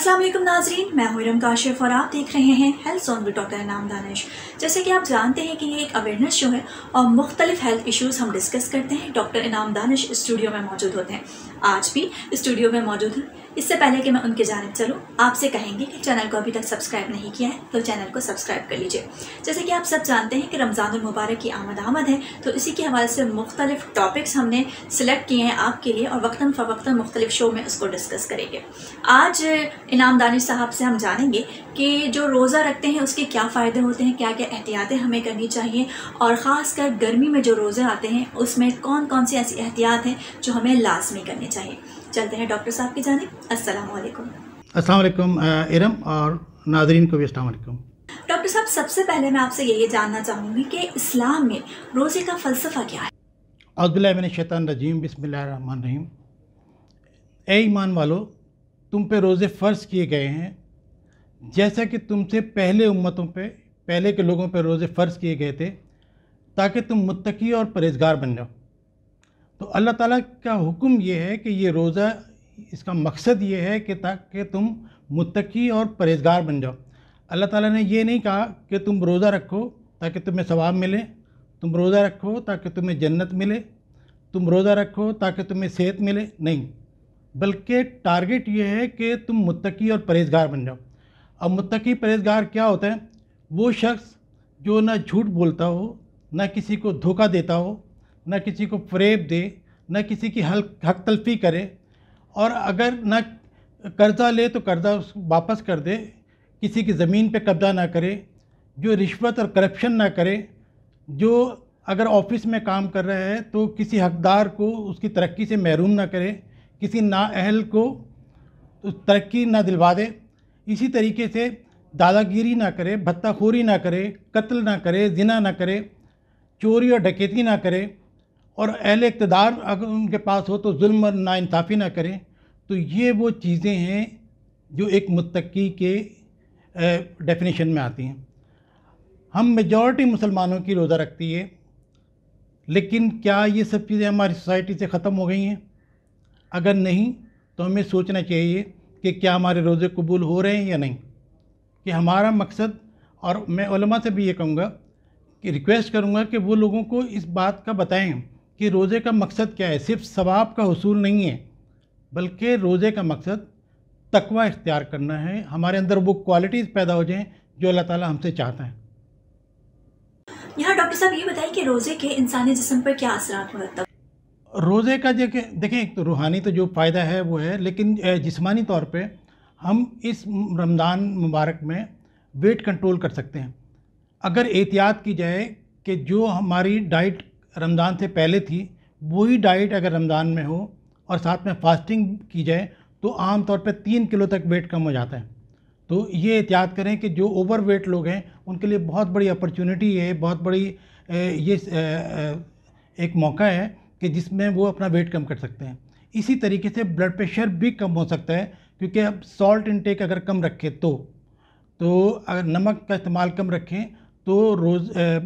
असलम नाजरीन मैं हूरम काशिफ और आप देख रहे हैं हेल्थ जोन विद डॉक्टर नाम दानिश जैसे कि आप जानते हैं कि ये एक अवेयरनेस शो है और मुख्तलिफ हेल्थ इश्यूज़ हम डिस्कस करते हैं डॉक्टर इनाम दानिश स्टूडियो में मौजूद होते हैं आज भी स्टूडियो में मौजूद हैं इससे पहले कि मैं उनके जानब चलूँ आपसे कहेंगे कि चैनल को अभी तक सब्सक्राइब नहीं किया है तो चैनल को सब्सक्राइब कर लीजिए जैसे कि आप सब जानते हैं कि रमज़ान मुबारक की आमद आमद है तो इसी के हवाले से मुख्तलिफ टॉपिक्स हमने सेलेक्ट किए हैं आपके लिए और वक्ता फ़वक्ता मुख्तलिफ शो में उसको डिस्कस करेंगे आज इनाम दानिश साहब से हम जानेंगे कि जो रोज़ा रखते हैं उसके क्या फ़ायदे होते हैं क्या क्या एहतियातें हमें करनी चाहिए और ख़ास गर्मी में जो रोज़े आते हैं उसमें कौन कौन सी ऐसी एहतियात हैं जो हमें लाजमी करनी चाहिए चलते हैं डॉक्टर साहब की जानब असलकुम इरम और नाजरीन को भी अलकुम डॉक्टर साहब सबसे पहले मैं आपसे ये जानना चाहूँगी कि इस्लाम में रोज़े का फ़लसफ़ा क्या है अब्दुल्लामिन शैतान रजीम बिस्मिल रहीम ए ईमान वालो तुम पे रोज़े फ़र्ज़ किए गए हैं जैसा कि तुमसे पहले उम्मतों पे पहले के लोगों पे रोज़े फ़र्ज़ किए गए थे ताकि तुम मुत्तकी और परहेजगार बन जाओ तो अल्लाह ताला का हुक्म यह है कि ये रोज़ा इसका मकसद ये है कि ताकि तुम मुतकी और परहेजगार बन जाओ अल्लाह ताला ने ये नहीं कहा कि तुम रोज़ा रखो ताकि तुम्हें सवाब मिले तुम रोज़ा रखो ताकि तुम्हें जन्नत मिले तुम रोज़ा रखो ताकि तुम्हें सेहत मिले नहीं बल्कि टारगेट ये है कि तुम मुतकी और परहेजगार बन जाओ अब मुतकी परहेजगार क्या होता है वो शख्स जो ना झूठ बोलता हो ना किसी को धोखा देता हो न किसी को फ्रेब दे न किसी की हल हक तलफी करे और अगर न कर्ज़ा ले तो कर्ज़ा वापस कर दे किसी की ज़मीन पे कब्ज़ा ना करे जो रिश्वत और करप्शन ना करे जो अगर ऑफिस में काम कर रहा है तो किसी हकदार को उसकी तरक्की से महरूम ना करे किसी नााहल को तरक्की ना दिलवा दे इसी तरीके से दादागिरी ना करे भत्ताखोरी ना करे कत्ल ना करे जिना ना करे चोरी और डकैती ना करे और अहल इकतदार अगर उनके पास हो तो जुल्म और नाानसाफ़ी ना करें तो ये वो चीज़ें हैं जो एक मुतकी के डेफिनेशन में आती हैं हम मेजॉरिटी मुसलमानों की रोज़ा रखती है लेकिन क्या ये सब चीज़ें हमारी सोसाइटी से ख़त्म हो गई हैं अगर नहीं तो हमें सोचना चाहिए कि क्या हमारे रोज़े कबूल हो रहे हैं या नहीं कि हमारा मकसद और मैं से भी ये कहूँगा कि रिक्वेस्ट करूँगा कि वो लोगों को इस बात का बताएँ कि रोज़े का मकसद क्या है सिर्फ सवाब का हसूल नहीं है बल्कि रोज़े का मकसद तकवा इख्तियार करना है हमारे अंदर वो क्वालिटीज़ पैदा हो जाएँ जो अल्लाह ताला हमसे चाहता है यहाँ डॉक्टर साहब ये बताइए कि रोज़े के इंसानी जिसम पर क्या असर होता है रोज़े का देखें देखें एक तो रूहानी तो जो फ़ायदा है वो है लेकिन जिसमानी तौर पे हम इस रमज़ान मुबारक में वेट कंट्रोल कर सकते हैं अगर एहतियात की जाए कि जो हमारी डाइट रमज़ान से पहले थी वही डाइट अगर रमज़ान में हो और साथ में फास्टिंग की जाए तो आम तौर पर तीन किलो तक वेट कम हो जाता है तो ये एहतियात करें कि जो ओवर वेट लोग हैं उनके लिए बहुत बड़ी अपॉर्चुनिटी है बहुत बड़ी ये एक मौका है कि जिसमें वो अपना वेट कम कर सकते हैं इसी तरीके से ब्लड प्रेशर भी कम हो सकता है क्योंकि अब सॉल्ट इनटेक अगर कम रखें तो तो अगर नमक का इस्तेमाल कम रखें तो रोज़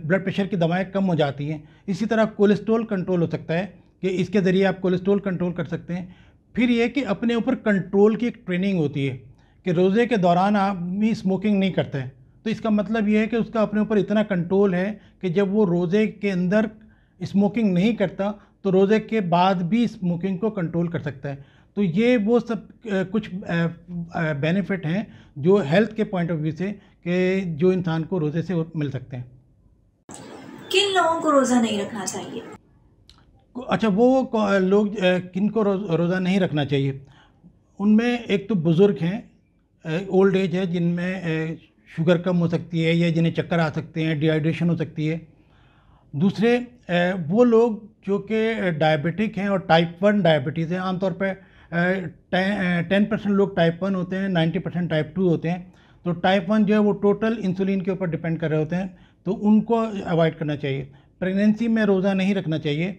ब्लड प्रेशर की दवाएं कम हो जाती हैं इसी तरह कोलेस्ट्रॉल कंट्रोल हो सकता है कि इसके ज़रिए आप कोलेस्ट्रॉल कंट्रोल कर सकते हैं फिर ये कि अपने ऊपर कंट्रोल की एक ट्रेनिंग होती है कि रोज़े के दौरान आप भी स्मोकिंग नहीं करता है तो इसका मतलब ये है कि उसका अपने ऊपर इतना कंट्रोल है कि जब वो रोज़े के अंदर स्मोकिंग नहीं करता तो रोज़े के बाद भी स्मोकिंग को कंट्रोल कर सकता है तो ये वो सब कुछ बेनिफिट हैं जो हेल्थ के पॉइंट ऑफ व्यू से कि जो इंसान को रोज़े से मिल सकते हैं किन लोगों को रोज़ा नहीं रखना चाहिए अच्छा वो लोग किन को रोज़ा नहीं रखना चाहिए उनमें एक तो बुज़ुर्ग हैं ओल्ड एज है जिनमें शुगर कम हो सकती है या जिन्हें चक्कर आ सकते हैं डिहाइड्रेशन हो सकती है दूसरे वो लोग जो कि डायबिटिक हैं और टाइप वन डायबिटीज़ हैं आमतौर पर टेन परसेंट लोग टाइप वन होते हैं नाइन्टी परसेंट टाइप टू होते हैं तो टाइप वन जो है वो टोटल इंसुलिन के ऊपर डिपेंड कर रहे होते हैं तो उनको अवॉइड करना चाहिए प्रेगनेंसी में रोज़ा नहीं रखना चाहिए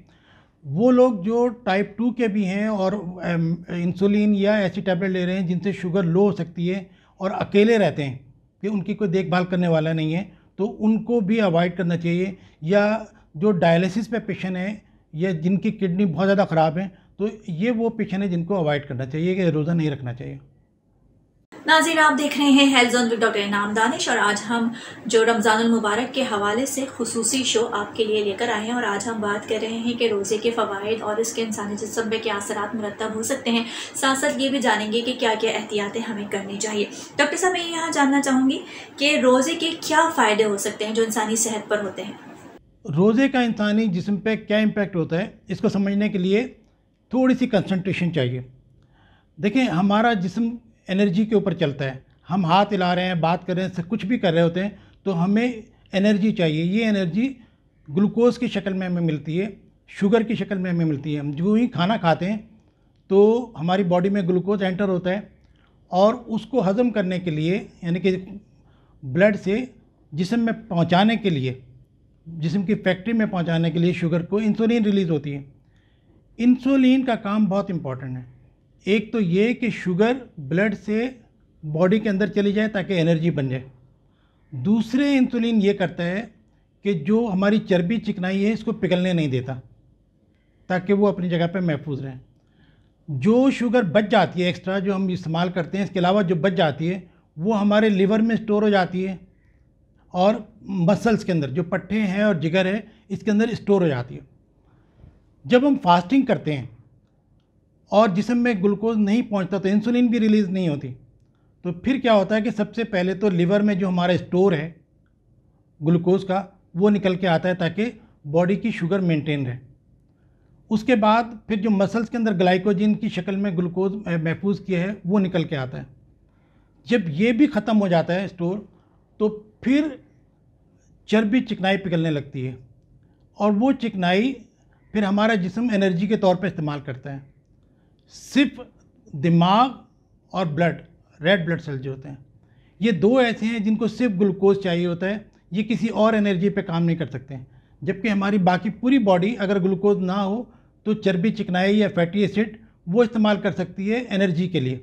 वो लोग जो टाइप टू के भी हैं और इंसुलिन um, या ऐसी टैबलेट ले रहे हैं जिनसे शुगर लो हो सकती है और अकेले रहते हैं कि उनकी कोई देखभाल करने वाला नहीं है तो उनको भी अवॉइड करना चाहिए या जो डायलिसिस पे पेशेंट हैं या जिनकी किडनी बहुत ज़्यादा ख़राब है तो ये वो पेशेंट हैं जिनको अवॉइड करना चाहिए कि रोज़ा नहीं रखना चाहिए नाजिर आप देख रहे हैं हेल्थ जोन विद डॉक्टर इनाम दानिश और आज हम जो रमज़ानमबारक के हवाले से खसूसी शो आपके लिए लेकर आए हैं और आज हम बात कर रहे हैं कि रोज़े के फ़वाद और इसके इंसानी जिसम पर क्या असर मुरतब हो सकते हैं साथ साथ ये भी जानेंगे कि क्या क्या एहतियातें हमें करनी चाहिए डॉक्टर साहब मैं यहाँ जानना चाहूँगी कि रोज़े के क्या फ़ायदे हो सकते हैं जो इंसानी सेहत पर होते हैं रोज़े का इंसानी जिसम पर क्या इम्पेक्ट होता है इसको समझने के लिए थोड़ी सी कंसनट्रेशन चाहिए देखें हमारा जिसम एनर्जी के ऊपर चलता है हम हाथ हिला रहे हैं बात कर रहे हैं कुछ भी कर रहे होते हैं तो हमें एनर्जी चाहिए ये एनर्जी ग्लूकोज की शक्ल में हमें मिलती है शुगर की शक्ल में हमें मिलती है हम जो ही खाना खाते हैं तो हमारी बॉडी में ग्लूकोज एंटर होता है और उसको हज़म करने के लिए यानी कि ब्लड से जिसम में पहुंचाने के लिए जिसम की फैक्ट्री में पहुंचाने के लिए शुगर को इंसुलिन रिलीज़ होती है इंसुलिन का काम बहुत इम्पॉर्टेंट है एक तो ये कि शुगर ब्लड से बॉडी के अंदर चली जाए ताकि एनर्जी बन जाए दूसरे इंसुलिन ये करता है कि जो हमारी चर्बी चिकनाई है इसको पिघलने नहीं देता ताकि वो अपनी जगह पर महफूज रहें जो शुगर बच जाती है एक्स्ट्रा जो हम इस्तेमाल करते हैं इसके अलावा जो बच जाती है वो हमारे लिवर में स्टोर हो जाती है और मसल्स के अंदर जो पट्टे हैं और जिगर है इसके अंदर स्टोर हो जाती है जब हम फास्टिंग करते हैं और जिसम में ग्लूकोज नहीं पहुंचता तो इंसुलिन भी रिलीज़ नहीं होती तो फिर क्या होता है कि सबसे पहले तो लीवर में जो हमारा स्टोर है ग्लूकोज का वो निकल के आता है ताकि बॉडी की शुगर मेंटेन रहे उसके बाद फिर जो मसल्स के अंदर ग्लाइकोजिन की शक्ल में ग्लूकोज महफूज किया है वो निकल के आता है जब ये भी ख़त्म हो जाता है स्टोर तो फिर चर्बी चिकनाई पिघलने लगती है और वो चिकनाई फिर हमारा जिसम एनर्जी के तौर पर इस्तेमाल करता है सिर्फ दिमाग और ब्लड रेड ब्लड सेल जो होते हैं ये दो ऐसे हैं जिनको सिर्फ ग्लूकोज चाहिए होता है ये किसी और एनर्जी पे काम नहीं कर सकते जबकि हमारी बाकी पूरी बॉडी अगर ग्लूकोज ना हो तो चर्बी चिकनाई या फैटी एसिड वो इस्तेमाल कर सकती है एनर्जी के लिए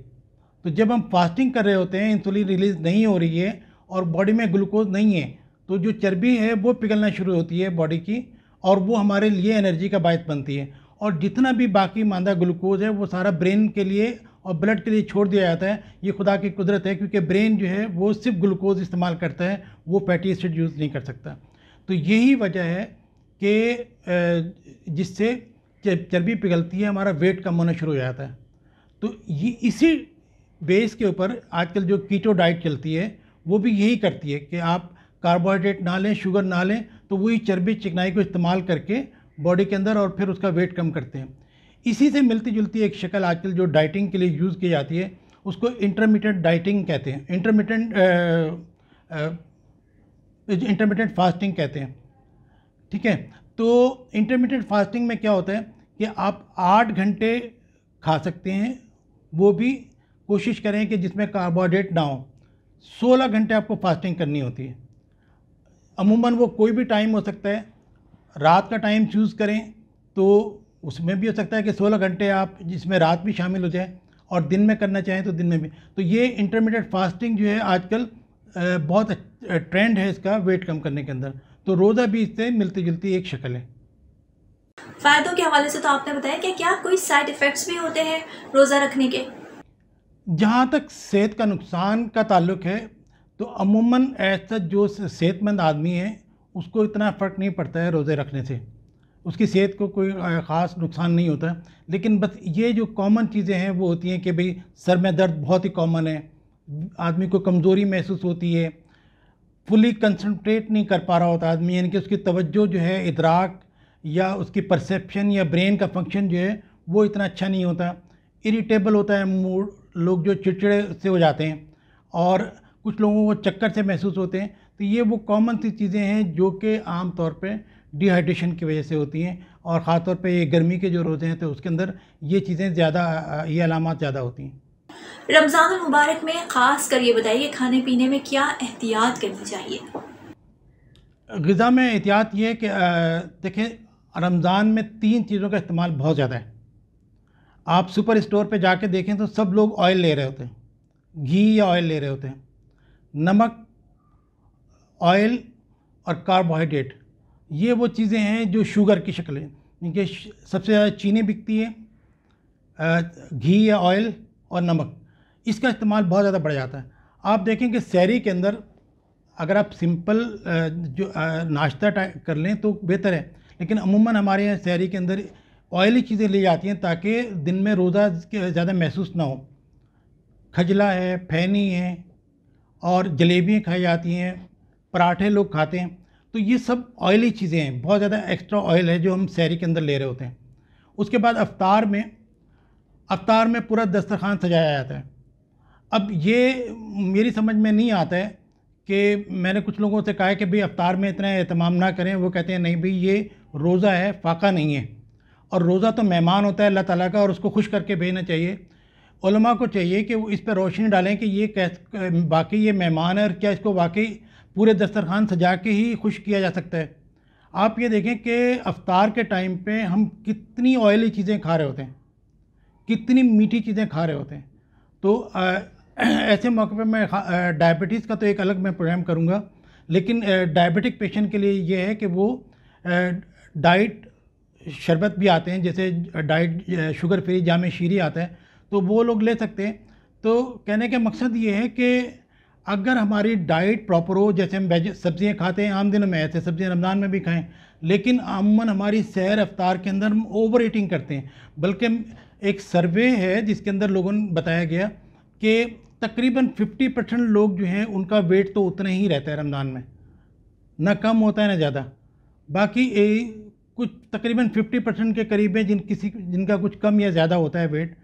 तो जब हम फास्टिंग कर रहे होते हैं इंसुलिन रिलीज नहीं हो रही है और बॉडी में ग्लूकोज नहीं है तो जो चर्बी है वो पिघलना शुरू होती है बॉडी की और वो हमारे लिए एनर्जी का बायस बनती है और जितना भी बाकी मादा ग्लूकोज है वो सारा ब्रेन के लिए और ब्लड के लिए छोड़ दिया जाता है ये खुदा की कुदरत है क्योंकि ब्रेन जो है वो सिर्फ ग्लूकोज इस्तेमाल करता है वो फैटी एसिड यूज़ नहीं कर सकता तो यही वजह है कि जिससे चर्बी पिघलती है हमारा वेट कम होना शुरू हो जाता है तो ये इसी बेस के ऊपर आजकल जो कीटो डाइट चलती है वो भी यही करती है कि आप कार्बोहाइड्रेट ना लें शुगर ना लें तो वही चर्बी चिकनाई को इस्तेमाल करके बॉडी के अंदर और फिर उसका वेट कम करते हैं इसी से मिलती जुलती एक शक्ल आजकल जो डाइटिंग के लिए यूज़ की जाती है उसको इंटरमीडियट डाइटिंग कहते हैं इंटरमीडियट इंटरमीडियट फास्टिंग कहते हैं ठीक है तो इंटरमीडियट फास्टिंग में क्या होता है कि आप आठ घंटे खा सकते हैं वो भी कोशिश करें कि जिसमें कार्बोहाइड्रेट ना हो सोलह घंटे आपको फास्टिंग करनी होती है अमूमन वो कोई भी टाइम हो सकता है रात का टाइम चूज़ करें तो उसमें भी हो सकता है कि 16 घंटे आप जिसमें रात भी शामिल हो जाए और दिन में करना चाहें तो दिन में भी तो ये इंटरमीडिएट फास्टिंग जो है आजकल बहुत ट्रेंड है इसका वेट कम करने के अंदर तो रोज़ा भी इससे मिलती जुलती एक शक्ल है फ़ायदों के हवाले से तो आपने बताया कि क्या कोई साइड इफ़ेक्ट्स भी होते हैं रोज़ा रखने के जहाँ तक सेहत का नुकसान का ताल्लुक है तो अमूमन ऐसा जो सेहतमंद आदमी है उसको इतना फ़र्क नहीं पड़ता है रोज़े रखने से उसकी सेहत को कोई ख़ास नुकसान नहीं होता लेकिन बस ये जो कॉमन चीज़ें हैं वो होती हैं कि भाई सर में दर्द बहुत ही कॉमन है आदमी को कमज़ोरी महसूस होती है फुली कंसनट्रेट नहीं कर पा रहा होता आदमी यानी कि उसकी तवज्जो जो है इदराक या उसकी परसेप्शन या ब्रेन का फंक्शन जो है वो इतना अच्छा नहीं होता इरिटेबल होता है मूड लोग जो चिड़चिड़े से हो जाते हैं और कुछ लोगों को चक्कर से महसूस होते हैं तो ये वो कॉमन सी चीज़ें हैं जो कि आम तौर पे डिहाइड्रेशन की वजह से होती हैं और ख़ास तौर पे ये गर्मी के जो रोज़े हैं तो उसके अंदर ये चीज़ें ज़्यादा ये अलामत ज़्यादा होती हैं रमज़ान मुबारक में ख़ास कर ये बताइए खाने पीने में क्या एहतियात करनी चाहिए गज़ा में एहतियात ये है कि देखें रमज़ान में तीन चीज़ों का इस्तेमाल बहुत ज़्यादा है आप सुपर स्टोर पर जाके देखें तो सब लोग ऑयल ले रहे होते हैं घी या ऑयल ले रहे होते हैं नमक ऑयल और कार्बोहाइड्रेट ये वो चीज़ें हैं जो शुगर की शक्ल इनके सबसे ज़्यादा चीनी बिकती है घी या ऑयल और नमक इसका इस्तेमाल बहुत ज़्यादा बढ़ जाता है आप देखें कि सैरी के अंदर अगर आप सिंपल जो नाश्ता कर लें तो बेहतर है लेकिन अमूमन हमारे यहाँ सैरी के अंदर ऑयली चीज़ें ली जाती हैं ताकि दिन में रोज़ा ज़्यादा महसूस ना हो खजला है फैनी है और जलेबियाँ खाई जाती हैं पराठे लोग खाते हैं तो ये सब ऑयली चीज़ें हैं बहुत ज़्यादा एक्स्ट्रा ऑयल है जो हम सैरी के अंदर ले रहे होते हैं उसके बाद अवतार में अवतार में पूरा दस्तरखान सजाया जाता है अब ये मेरी समझ में नहीं आता है कि मैंने कुछ लोगों से कहा है कि भाई अवतार में इतना अहतमाम ना करें वो कहते हैं नहीं भाई ये रोज़ा है फाका नहीं है और रोज़ा तो मेहमान होता है अल्लाह ताला का और उसको खुश करके भेजना चाहिए उलमा को चाहिए कि वो इस पर रोशनी डालें कि ये कैस बाकी ये मेहमान है और क्या इसको वाकई पूरे दस्तरखान सजा के ही खुश किया जा सकता है आप ये देखें कि अफ्तार के टाइम पे हम कितनी ऑयली चीज़ें खा रहे होते हैं कितनी मीठी चीज़ें खा रहे होते हैं तो ऐसे मौके पे मैं डायबिटीज़ का तो एक अलग मैं प्रोग्राम करूँगा लेकिन डायबिटिक पेशेंट के लिए ये है कि वो डाइट शरबत भी आते हैं जैसे डाइट शुगर फ्री जाम शीरी आता है तो वो लोग ले सकते हैं तो कहने का मकसद ये है कि अगर हमारी डाइट प्रॉपर हो जैसे हम वेज सब्ज़ियाँ खाते हैं आम दिनों में ऐसे सब्ज़ियाँ रमज़ान में भी खाएं लेकिन अमूमन हमारी सैर अफ्तार के अंदर हम ओवर ईटिंग करते हैं बल्कि एक सर्वे है जिसके अंदर लोगों ने बताया गया कि तकरीबन 50 परसेंट लोग जो हैं उनका वेट तो उतना ही रहता है रमज़ान में ना कम होता है ना ज़्यादा बाकी ए, कुछ तकरीबन 50 परसेंट के करीब है जिन किसी जिनका कुछ कम या ज़्यादा होता है वेट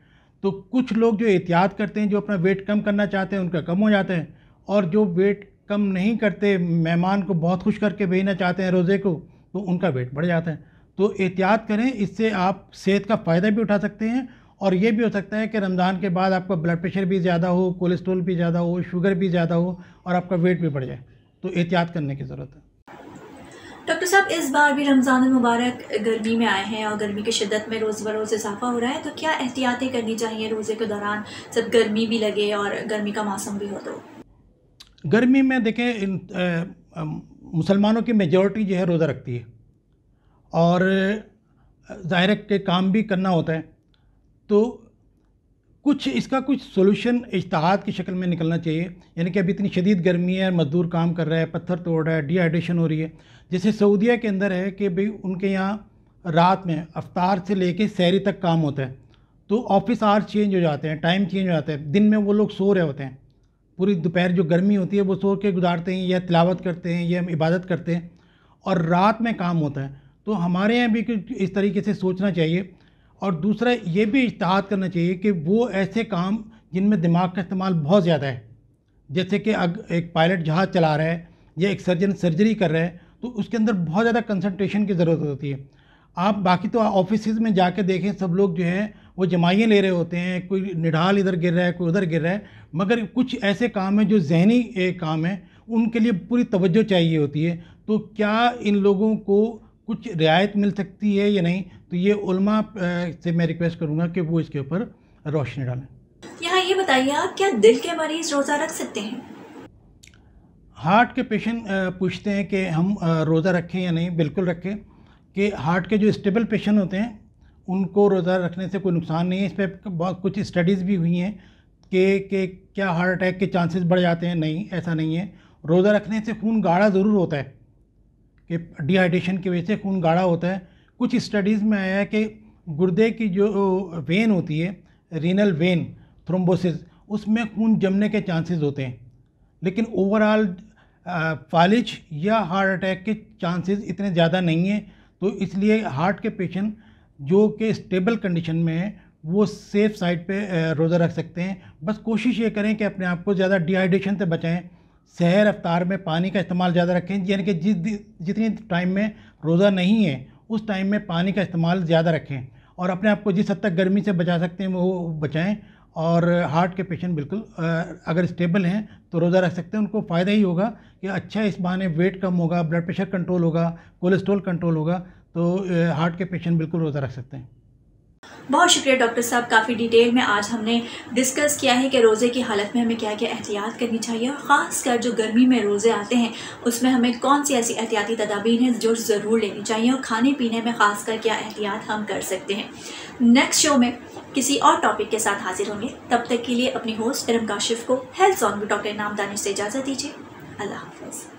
तो कुछ लोग जो एहतियात करते हैं जो अपना वेट कम करना चाहते हैं उनका कम हो जाता है और जो वेट कम नहीं करते मेहमान को बहुत खुश करके भेजना चाहते हैं रोज़े को तो उनका वेट बढ़ जाता है तो एहतियात करें इससे आप सेहत का फ़ायदा भी उठा सकते हैं और ये भी हो सकता है कि रमज़ान के बाद आपका ब्लड प्रेशर भी ज़्यादा हो कोलेस्ट्रॉल भी ज़्यादा हो शुगर भी ज़्यादा हो और आपका वेट भी बढ़ जाए तो एहतियात करने की ज़रूरत है डॉक्टर साहब इस बार भी रमज़ान मुबारक गर्मी में आए हैं और गर्मी की शिदत में रोज़ बरोज़ इजाफा हो रहा है तो क्या एहतियातें करनी चाहिए रोज़े के दौरान जब गर्मी भी लगे और गर्मी का मौसम भी हो तो गर्मी में देखें मुसलमानों की मेजॉरिटी जो है रोज़ा रखती है और ज़ाहिर के काम भी करना होता है तो कुछ इसका कुछ सोल्यूशन इश्तहाद की शक्ल में निकलना चाहिए यानी कि अभी इतनी शदीद गर्मी है मज़दूर काम कर रहा है पत्थर तोड़ रहा है डिहाइड्रेशन हो रही है जैसे सऊदिया के अंदर है कि भाई उनके यहाँ रात में अफ्तार से लेके सैरी तक काम होता है तो ऑफिस आवर्स चेंज हो जाते हैं टाइम चेंज हो जाता है दिन में वो लोग सो रहे होते हैं पूरी दोपहर जो गर्मी होती है वो सो के गुजारते हैं या तिलावत करते हैं या इबादत करते हैं और रात में काम होता है तो हमारे यहाँ भी इस तरीके से सोचना चाहिए और दूसरा ये भी इश्तहात करना चाहिए कि वो ऐसे काम जिनमें दिमाग का इस्तेमाल बहुत ज़्यादा है जैसे कि अग एक पायलट जहाज़ चला रहा है या एक सर्जन सर्जरी कर रहा है तो उसके अंदर बहुत ज़्यादा कंसंट्रेशन की ज़रूरत होती है आप बाकी तो ऑफिस में जाके देखें सब लोग जो हैं वो जमाइयाँ ले रहे होते हैं कोई निढाल इधर गिर रहा है कोई उधर गिर रहा है मगर कुछ ऐसे काम हैं जो जहनी काम हैं उनके लिए पूरी तवज्जो चाहिए होती है तो क्या इन लोगों को कुछ रियायत मिल सकती है या नहीं तो ये उलमा से मैं रिक्वेस्ट करूँगा कि वो इसके ऊपर रोशनी डालें यहाँ ये बताइए आप क्या दिल के मरीज़ रोज़ा रख सकते हैं हार्ट के पेशेंट पूछते हैं कि हम रोज़ा रखें या नहीं बिल्कुल रखें कि हार्ट के जो स्टेबल पेशेंट होते हैं उनको रोज़ा रखने से कोई नुकसान नहीं है इस पर कुछ स्टडीज़ भी हुई हैं कि, के क्या हार्ट अटैक के चांसेस बढ़ जाते हैं नहीं ऐसा नहीं है रोज़ा रखने से खून गाढ़ा ज़रूर होता है कि डिहाइड्रेशन की वजह से खून गाढ़ा होता है कुछ स्टडीज़ में आया है कि गुर्दे की जो वेन होती है रीनल वेन थ्रोम्बोसिस उसमें खून जमने के चांसेस होते हैं लेकिन ओवरऑल फालिज uh, या हार्ट अटैक के चांसेस इतने ज़्यादा नहीं हैं तो इसलिए हार्ट के पेशेंट जो कि स्टेबल कंडीशन में है वो सेफ साइड पे रोज़ा रख सकते हैं बस कोशिश ये करें कि अपने आप को ज़्यादा डिहाइड्रेशन से बचाएं शहर रफ्तार में पानी का इस्तेमाल ज़्यादा रखें यानी कि जिस जितनी टाइम में रोज़ा नहीं है उस टाइम में पानी का इस्तेमाल ज़्यादा रखें और अपने आप को जिस हद तक गर्मी से बचा सकते हैं वो बचाएँ और हार्ट के पेशेंट बिल्कुल अगर स्टेबल हैं तो रोज़ा रख सकते हैं उनको फ़ायदा ही होगा कि अच्छा इस बहाने वेट कम होगा ब्लड प्रेशर कंट्रोल होगा कोलेस्ट्रॉल कंट्रोल होगा तो हार्ट के पेशेंट बिल्कुल रोज़ा रख सकते हैं बहुत शुक्रिया डॉक्टर साहब काफ़ी डिटेल में आज हमने डिस्कस किया है कि रोज़े की हालत में हमें क्या क्या एहतियात करनी चाहिए और ख़ास कर जो गर्मी में रोज़े आते हैं उसमें हमें कौन सी ऐसी एहतियाती तदाबीर हैं जो ज़रूर लेनी चाहिए और खाने पीने में ख़ास कर क्या एहतियात हम कर सकते हैं नेक्स्ट शो में किसी और टॉपिक के साथ हाजिर होंगे तब तक के लिए अपनी होस्ट इरम काशिफ को हेल्थ सॉन्ग भी डॉक्टर दानिश से इजाज़त दीजिए अल्लाह हाफ